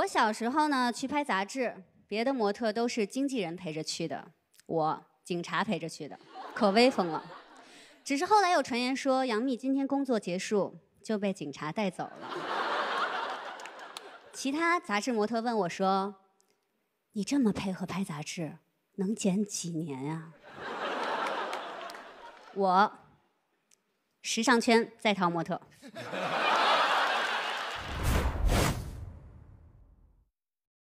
我小时候呢，去拍杂志，别的模特都是经纪人陪着去的，我警察陪着去的，可威风了。只是后来有传言说，杨幂今天工作结束就被警察带走了。其他杂志模特问我说：“你这么配合拍杂志，能减几年啊？”我，时尚圈在逃模特。